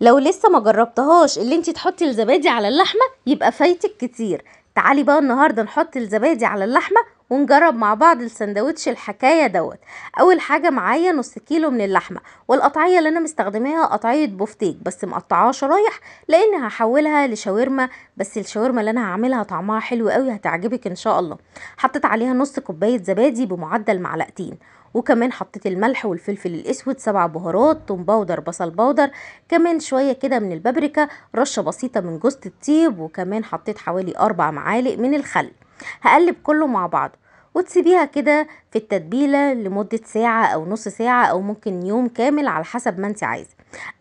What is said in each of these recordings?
لو لسه ما جربتهاش اللي انت تحطي الزبادي على اللحمه يبقى فايتك كتير تعالي بقى النهارده نحط الزبادي على اللحمه ونجرب مع بعض السندوتش الحكايه دوت اول حاجه معايا نص كيلو من اللحمه والقطعيه اللي انا مستخدماها قطعيه بوفتيك بس مقطعاها شرايح لان هحولها لشاورما بس الشاورما اللي انا هعملها طعمها حلو قوي هتعجبك ان شاء الله حطيت عليها نص كوبايه زبادي بمعدل معلقتين وكمان حطيت الملح والفلفل الاسود سبع بهارات توم باودر بصل باودر كمان شويه كده من البابريكا رشه بسيطه من جوزه الطيب وكمان حطيت حوالي اربع معالق من الخل هقلب كله مع بعضه وتسيبيها كده في التتبيله لمده ساعه او نص ساعه او ممكن يوم كامل على حسب ما انت عايزه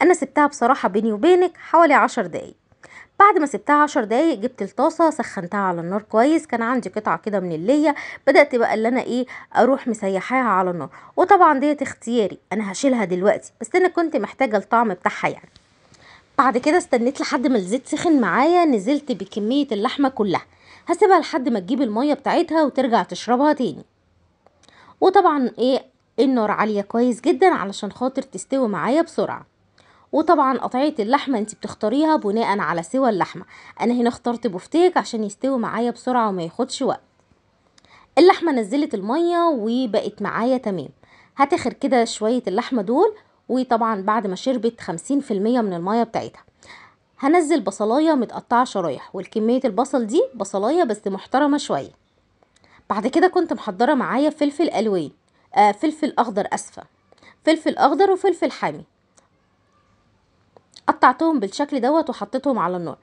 انا سبتها بصراحه بيني وبينك حوالي عشر دقايق بعد ما سبتها عشر دقايق جبت الطاسه سخنتها على النار كويس كان عندي قطعه كده من الليه بدات بقى اللي انا ايه اروح مسيحاها على النار وطبعا ديت اختياري انا هشيلها دلوقتي بس انا كنت محتاجه الطعم بتاعها يعني بعد كده استنيت لحد ما الزيت سخن معايا نزلت بكمية اللحمة كلها هسيبها لحد ما تجيب المية بتاعتها وترجع تشربها تاني وطبعا ايه النار عالية كويس جدا علشان خاطر تستوي معايا بسرعة وطبعا قطعية اللحمة انت بتختاريها بناء على سوى اللحمة انا هنا اخترت بفتيك عشان يستوي معايا بسرعة وما ياخدش وقت اللحمة نزلت المية وبقت معايا تمام هتاخر كده شوية اللحمة دول وطبعا بعد ما شربت 50% من المية بتاعتها هنزل بصلايه متقطعه شرايح والكميه البصل دي بصلايه بس محترمه شويه بعد كده كنت محضره معايا فلفل الوان آه فلفل اخضر اسفه فلفل اخضر وفلفل حامي قطعتهم بالشكل دوت وحطيتهم على النار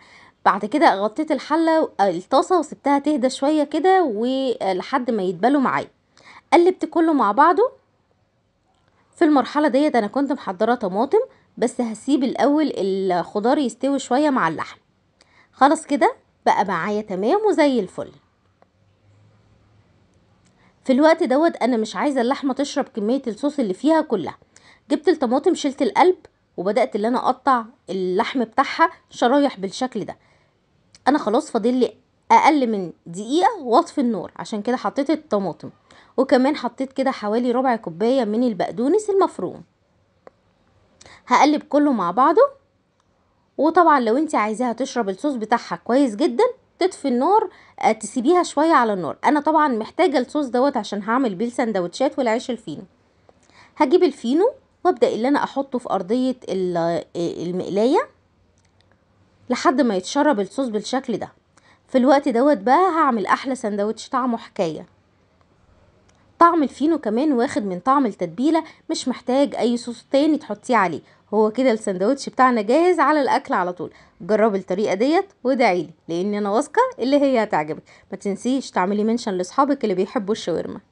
بعد كده غطيت الحله آه، الطاسه وسبتها تهدى شويه كده ولحد آه، ما يدبلوا معايا قلبت كله مع بعضه في المرحله ديت انا كنت محضره طماطم بس هسيب الاول الخضار يستوي شويه مع اللحم خلاص كده بقى معايا تمام وزي الفل في الوقت دوت انا مش عايزه اللحمه تشرب كميه الصوص اللي فيها كلها جبت الطماطم شلت القلب وبدات اللي انا اقطع اللحم بتاعها شرايح بالشكل ده انا خلاص فاضل لي اقل من دقيقه واطفي النار عشان كده حطيت الطماطم وكمان حطيت كده حوالي ربع كوبايه من البقدونس المفروم هقلب كله مع بعضه وطبعا لو انت عايزاها تشرب الصوص بتاعها كويس جدا تطفي النار آه، تسيبيها شويه على النار انا طبعا محتاجه الصوص دوت عشان هعمل بيه السندوتشات والعيش الفينو هجيب الفينو وابدا اللي انا احطه في ارضيه آه، المقلايه لحد ما يتشرب الصوص بالشكل ده في الوقت دوت بقى هعمل احلى سندوتش طعمه حكايه طعم الفينو كمان واخد من طعم التتبيله مش محتاج اي صوص تاني تحطيه عليه هو كده السندوتش بتاعنا جاهز على الاكل على طول جربي الطريقه ديت وادعيلي لان انا واثقه اللي هي هتعجبك ما تنسيش تعملي منشن لاصحابك اللي بيحبوا الشاورما